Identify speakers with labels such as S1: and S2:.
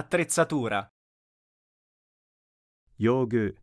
S1: attrezzatura.
S2: 用具